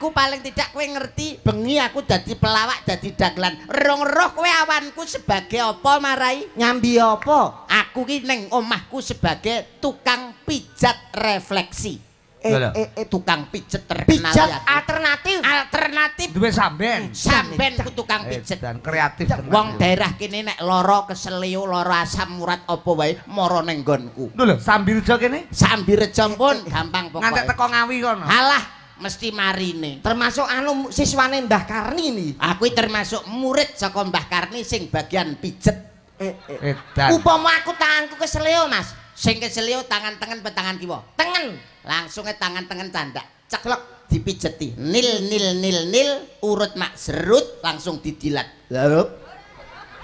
aku paling tidak kowe ngerti bengi aku dadi pelawak dadi dagelan rong roh kowe awanku sebagai apa marai nyambi apa aku ki ning omahku sebagai tukang pijat refleksi eh eh eh tukang pijat terkenal pijat alternatif alternatif duwe samben samben ku tukang eh, pijat dan kreatif wong daerah kene nek lara keselio lara asam urat apa wae mara ning nggonku lho sambil rejo kene sambil rejo pun eh, eh, gampang pokoke nganti teko ngawi kono Halah. mesti marine termasuk anu siswane Mbah Karni ini aku termasuk murid saka Mbah Karni sing bagian pijet eh, eh. upama aku tanganku keselio mas sing keselio tangan tengen petangan kiwa tengen langsungnya e tangan tengen tanda ceklok dipijeti nil nil nil nil urut mak serut langsung didilat lalu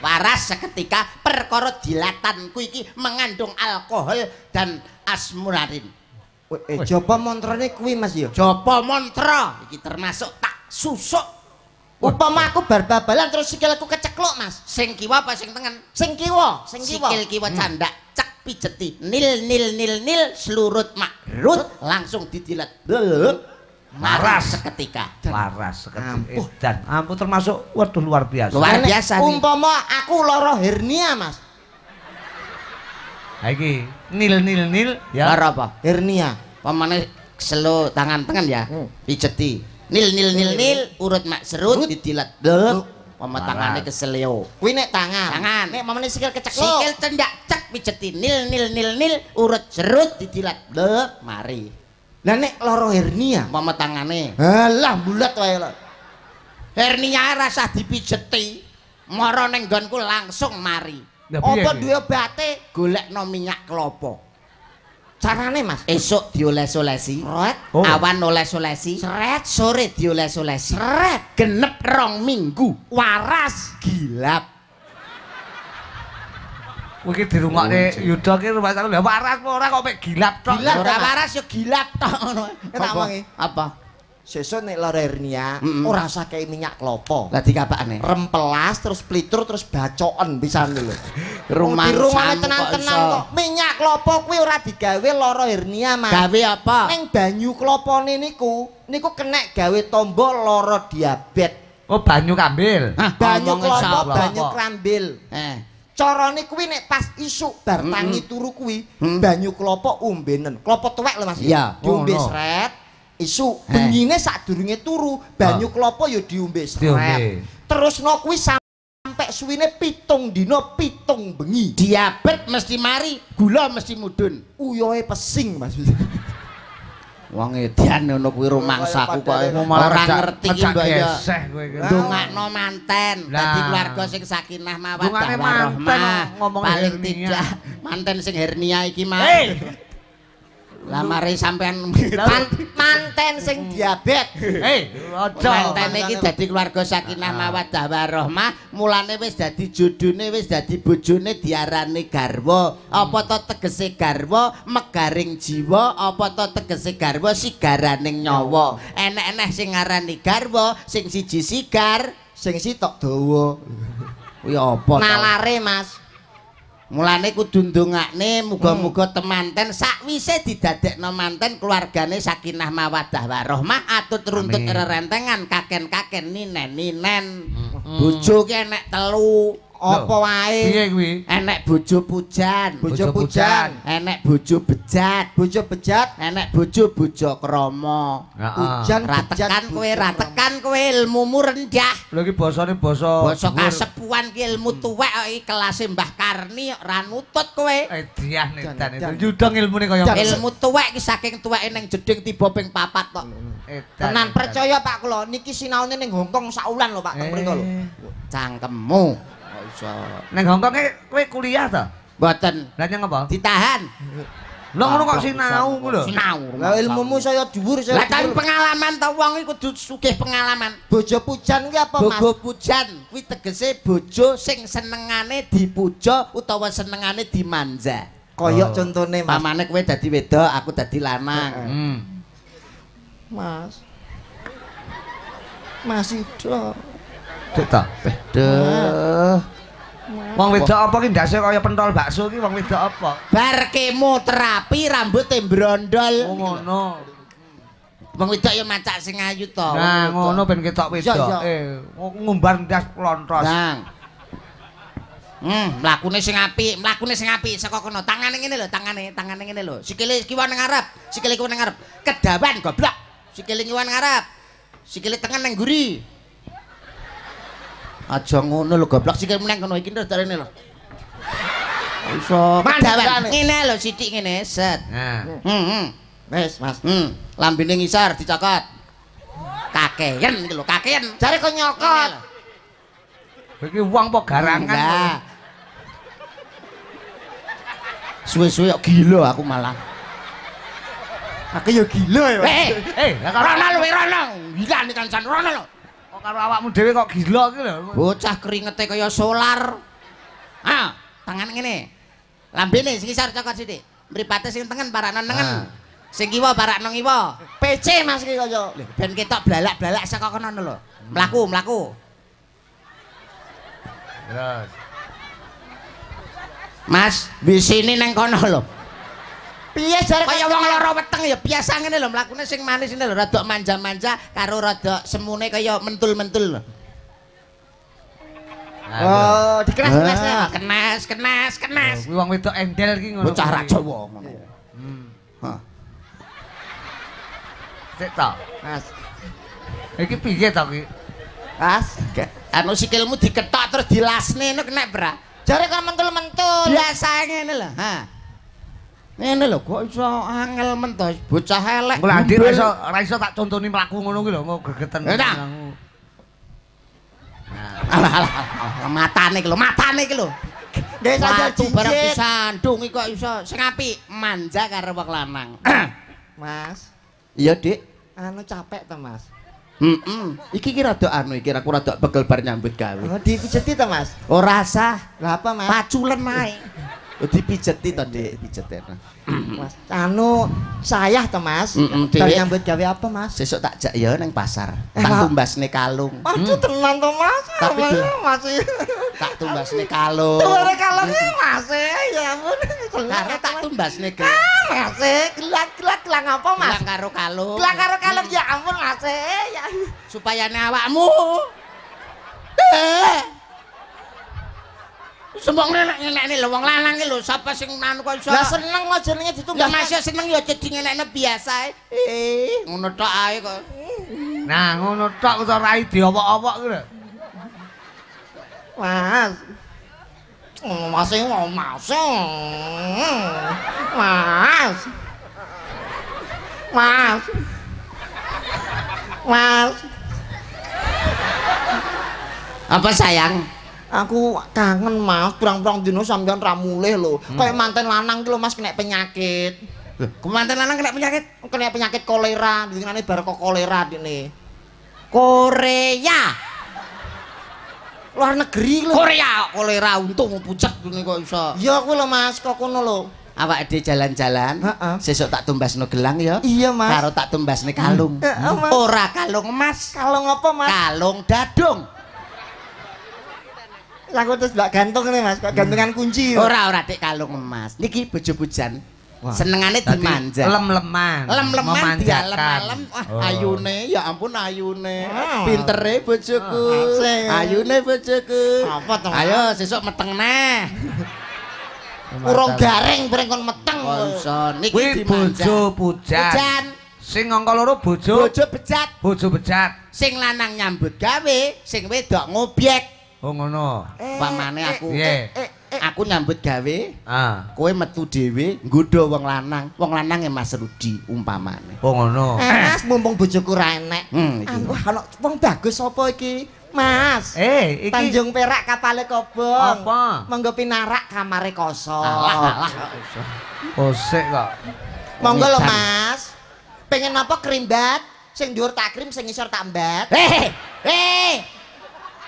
waras seketika perkara dilatanku iki mengandung alkohol dan asmurarin Eh, Japa montrone kuwi Mas ya. Jopo montra iki termasuk tak susuk. Upama aku bar terus terus sikilku keceklok Mas. Sing kiwa apa sing tengen? Sing kiwa, sing kiwa. Sikil kiwa hmm. candak cek pijeti nil nil nil nil selurut makrut langsung didilat. Maras seketika. Maras seketika. ampuh eh, Dan ampuh termasuk waduh luar biasa. Luar biasa. Umpama aku loroh hernia Mas. Aki, nil nil nil ya. Lara apa? Hernia. Pamane selo tangan tangan ya. Hmm. Pijeti. Nil nil nil nil urut mak serut didilat. Delek. Mama tangane keselio. Kui nek tangan. Tangan. Nek mamane sikil kecek. Sikil cendak cek pijeti nil nil nil nil urut serut didilat. Delek mari. Lah nek loro hernia mama tangane. Allah bulat wae lho. Hernia rasa di Mara moro nenggonku langsung mari. apa duwe obate golekno minyak kelapa carane mas esuk dioles-olesi oh. awan oles-olesi sret sore dioles-olesi sret genep rong minggu waras gilap Kowe dirungokne Yudha ki rumah waras apa ora kok pek gilap tok. Gilap ora waras ya gilap tok ngono. Ketak wingi. Apa? apa? sesuk nek larernia mm -mm. ora usah kei minyak klopo. Lah dikapakne? Rempelas terus plitur terus bacoken pisan lho. Rumah rumah tenang-tenang kok minyak klopo kuwi ora digawe lara hernia mah. Gawe apa? Ning banyu klopone niku niku kena gawe tombol lara diabetes. Oh banyu kambil. Hah, banyu klopo, banyu krambil. Eh. Carane kuwi nek pas isuk bar tangi hmm. turu kuwi, banyu klopo umbenen. Klopo tuwek lho Mas. Yeah. Diombe oh, isu bengine sak durunge turu banyu ah. klopo yo diombe srep terus no kuwi sampai suwine pitung dino pitung bengi diabet mesti mari gula mesti mudun e pesing mas wong edian ngono kuwi rumangsaku kok ora ngerti mbok ya ndongakno manten dadi keluarga sing sakinah mawaddah warahmah ngomong paling tidak manten sing hernia iki mah Lah mari sampean man, manten sing diabet. Hei, eh, aja. Manten iki dadi keluarga sakinah ah. mawaddah warahmah, mulane wis dadi jodhone, wis dadi bojone diarani garwa. Apa to tegese garwa megaring jiwa, apa to tegese garwa sigaraning nyawa. Enek-enek sing arani garwa, sing siji sigar, sing sitok dawa. Kuwi apa to? Nalare, Mas. mulane kudu ndongakne muga-muga hmm. temanten sakwise didadekno manten keluargane sakinah mawadah warohmah atut runtut rerentengan kaken-kaken ninen-ninen hmm. bojo enek telu Opo wae piye kuwi enek bojo pujan bojo pujan enek bojo bejat bojo bejat enek bojo bojo krama pujan ratekan kowe ratekan kowe ilmumu rendah lho iki basane basa basa kasepuan ki ilmu hmm. tuwek iki kelas Mbah Karni ora nutut kowe edian eh, edan itu judeng ilmune kaya ilmu tuwek ki saking tuweke ning jeding tiba ping papat kok hmm, hmm. tenan percaya Pak kula niki sinaune ning Hongkong saulan lho Pak teng mriko lho eh. cangkemmu Masya Allah. Neng Hongkongnya, kue kuliah tuh? Boten. Lainnya ngapa? Ditahan. Lo ngono kok sinau ku lho. Sinau. Lah ilmumu saya dhuwur saya. Lah tapi pengalaman ta wong iku kudu sugih pengalaman. Bojo pujan ki apa Mas? Bojo pujan kuwi tegese bojo sing senengane dipuja utawa senengane dimanja. Kaya oh. contone Mas. Pamane kowe dadi wedok, aku dadi lanang. Eh. Hmm. Mas. Mas itu. Tetap. Duh. Duh. Wong wedok apa ki ndase kaya pentol bakso ki wong wedok apa? Bar kemo terapi rambut embrondol. Oh ngono. Wong wedok ya macak sing ayu to. Nah, ngono ben ketok wedok. Eh, ngumbar ndas plontos. Nang. Hmm, mlakune sing apik, mlakune sing apik saka kono. Tangane ngene lho, tangane, tangane ngene lho. Sikile kiwa nang ngarep, sikile kiwa nang ngarep. Kedawan goblok. Sikile kiwa nang ngarep. Sikile tengen nang guri. Aja ngono lho goblok sikil meneng ngono iki terus carane lho. Iso mandawan. Ngene lho sithik ngene set. Nah. Heeh. Hmm, hmm. Wis, Mas. Hmm. Lambene ngisar dicokot. Kakeyen iki lho, kakeyen. Jare kok nyokot. Iki wong apa garangan? Enggak. Suwe-suwe kok gila aku malah. Aku ya gila ya. Eh, eh, Rono lho, Rono. Gila nih kan san Rono lho. Kok karo awakmu dhewe kok gila iki lho. Bocah keringete kaya solar. Ah, tangan ngene. Lambene sing isor cokot sithik. Mripate sing tengen para nengen. Ah. Sing kiwa para nong PC Mas iki kaya. Ben ketok blalak-blalak saka kono lho. Mlaku, mlaku. Yes. Mas, di sini neng kono lho. piye jare kaya wong lara weteng ya biasa ngene lho mlakune sing manis ngene lho rada manja-manja karo rada semune kaya mentul-mentul lho Oh, dikeras ah. keras ya, kenas kenas kenas. Kuwi oh, wong wedok endel iki ngono. Bocah ra Jawa iya. ngono. Iya. Hmm. Sik hmm. ta, Mas. Iki piye ta iki? Mas, anu sikilmu diketok terus dilasne ngono kena bra. Jare kok mentul-mentul iya. biasa ngene lho. Ha. Ngene lho kok iso angel mentos, to bocah elek. Lah adik iso ora iso tak contoni mlaku ngono ki lho gregeten. Nah. Eh, alah alah matane ki lho matane ki lho. Nggih saja ji barang pisan dung iki kok iso sing apik manja karo wong lanang. Mas. Iya, Dik. Anu capek to, Mas. Heeh. Iki ki rada anu iki aku rada pegel bar nyambut gawe. Oh, dipijeti to, Mas? Ora usah. Lah apa, Mas? Paculen ae. dipijeti to Dik, dipijeti. Mas anu sayah to Mas. Heeh, nyambut gawe apa Mas? Sesuk tak jak ya nang pasar. Tak eh, tumbasne kalung. Aduh hmm. tenan to Mas. Tapi Mas. mas. tak tumbasne kalung. Tuh kalung e Mas. Eh, ya ampun. Karena tak tumbasne ke. Ah, mas, gelak-gelak gelang apa Mas? Gelang karo kalung. Gelang karo kalung hmm. ya ampun Mas. Ya supaya ne awakmu. Eh. Sembong nenek-nenekne lho wong lanang lho sapa sing nanu kok iso. Lah seneng kok jenenge ditunggah. Lah masih seneng ya dadi nenekne biasa ae. Eh, ngono tok ae kok. Nah, ngono tok kok ora ide opo-opo ku lho. Mas. Mas sing mas. Mas. Mas. Mas. Apa sayang? aku kangen mas kurang-kurang dino sampean ramuleh lho hmm. kayak mantan lanang lho mas kena penyakit ke mantan lanang kena penyakit? kena penyakit kolera dikenalnya baru kok kolera ne korea luar negeri lho korea kolera untung pucat dini kok bisa iya aku lho mas kok kono lho Awak ada jalan-jalan sesok tak tumbas no gelang ya iya mas karo tak tumbas no kalung hmm. Uh, ora kalung mas kalung apa mas? kalung dadung aku terus mbak gantung nih mas, hmm. gantungan kunci. Ora ora tik kalung emas. Niki bojo bujan. Senengane dimanja. Lem-leman. Lem-leman dia oh. Ayune ya ampun ayune. Oh. Pintere bojoku. Oh. Ayune bojoku. Apa to? Ayo sesuk meteng neh. Urung garing bareng meteng. Bonso. Niki dimanja. bojo bujan. Sing angka loro bojo. Bojo bejat. Bojo bejat. Sing lanang nyambut gawe, sing wedok ngobyek. Oh ngono. Eh, Pamane eh, aku. Eh, aku nyambut gawe. Ah. Kowe metu dhewe nggodha wong lanang. Wong lanange Mas Rudi umpamane. Oh ngono. Mas mumpung bojoku ra enek. Wah hmm, ana wong bagus sapa iki? Mas. Eh, iki Tanjung Perak kapale kobong. Apa? Monggo pinarak kamare kosong. Oh sik kok. Monggo lo Mas. Pengen apa krimbat? Sing dhuwur tak krim, sing ngisor tak mbat. Eh, eh.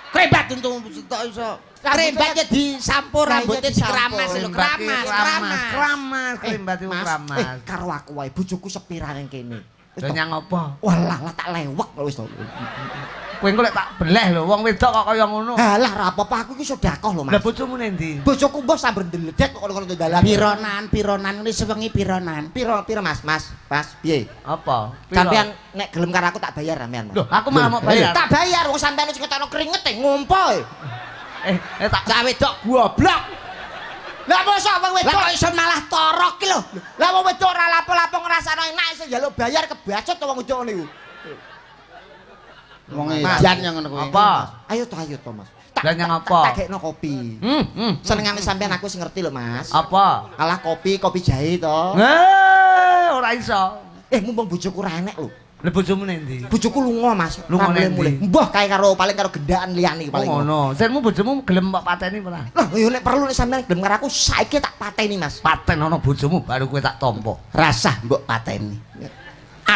Krembat entuk buta iso. Krembatnya disampur rambutnya dikeramas lho, keramas, keramas, kramas krembat itu Karo aku wae bojoku sepirang kene. Lah nyang apa? Walah lah tak lewek wis to. Kowe engko tak beleh lho wong wedok kok kaya ngono. Halah ora apa-apa aku iki sedekah lho Mas. Lah bojomu nang ndi? Bojoku mbok sambar ndeledek kok ngono ndalan. Pironan, pironan ngene sewengi pironan. Piro, piro Mas, Mas. Pas piye? Apa? Sampean nek gelem karo aku tak bayar sampean. Lho, aku malah mau bayar. Eh, tak bayar wong sampean sing ketono keringet e ngompo e. Eh, eh tak cah dok goblok. Lah mosok wong wedok kok iso malah torok ki lho. Lah wong wedok ora lapo-lapo ngrasakno enak iso njaluk bayar kebacut wong wedok niku. Wong edan yang ngono kuwi. Apa? Ayo to ayo to Mas. Lah nyang apa? Tak gekno kopi. Hmm, hmm. hmm. Senengane sampean aku sing ngerti lho Mas. Apa? Alah kopi, kopi jahe to. Nah. ora iso. Eh mumpung bojoku ora enek lho. Lah bojomu nang ndi? Bojoku lunga Mas. Lunga nang Mbah kae karo paling karo gendakan liyane iki paling. Oh, ngono. Oh, Senmu bojomu gelem kok pateni ora? Lah yo nek perlu nek sampean gelem karo aku saiki tak pateni Mas. Paten ana bojomu baru kowe tak tampa. Rasah mbok pateni. Ya.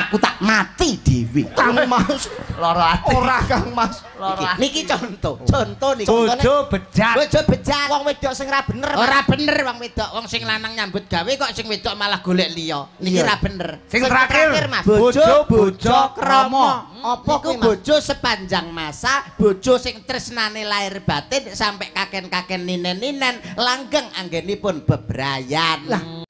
aku tak mati Dewi kang mas lara ati ora kang mas lara niki conto conto niki bojo bejat bojo bejat wong wedok sing ora bener ora bener wong wedok wong sing lanang nyambut gawe kok sing wedok malah golek liya niki ora bener sing terakhir mas bojo bojo krama apa hmm, ku bojo sepanjang masa bojo sing tresnane lahir batin sampai kaken-kaken ninen-ninen langgeng anggenipun bebrayan lah